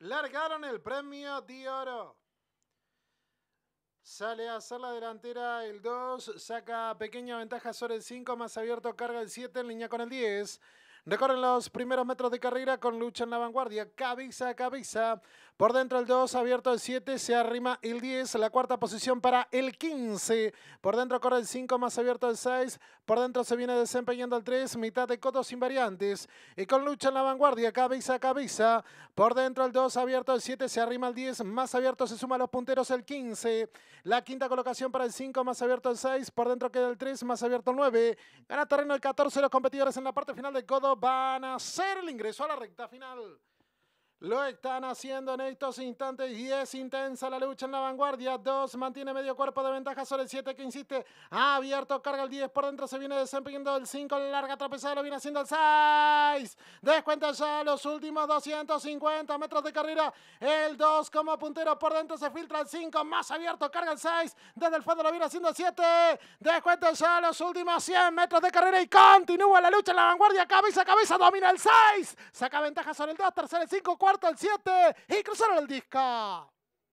largaron el premio de oro. Sale a hacer la delantera el 2, saca pequeña ventaja sobre el 5, más abierto carga el 7 en línea con el 10. Recorren los primeros metros de carrera con lucha en la vanguardia, cabeza a cabeza. Por dentro el 2, abierto el 7, se arrima el 10, la cuarta posición para el 15. Por dentro corre el 5, más abierto el 6. Por dentro se viene desempeñando el 3, mitad de codos invariantes. Y con lucha en la vanguardia, cabeza a cabeza. Por dentro el 2, abierto el 7, se arrima el 10, más abierto se suma a los punteros el 15. La quinta colocación para el 5, más abierto el 6. Por dentro queda el 3, más abierto el 9. Gana terreno el 14, los competidores en la parte final del codo van a hacer el ingreso a la recta final lo están haciendo en estos instantes y es intensa la lucha en la vanguardia. Dos, mantiene medio cuerpo de ventaja sobre el 7 que insiste. abierto, carga el 10 por dentro, se viene desempeñando el 5, larga trapezada lo viene haciendo el 6. Descuenta ya los últimos 250 metros de carrera. El 2 como puntero por dentro se filtra el 5, más abierto, carga el 6. Desde el fondo lo viene haciendo el 7. Descuenta ya los últimos 100 metros de carrera y continúa la lucha en la vanguardia. Cabeza a cabeza domina el 6. Saca ventaja sobre el 2, tercero el 5, 4. Carta al 7 y cruzaron el disco.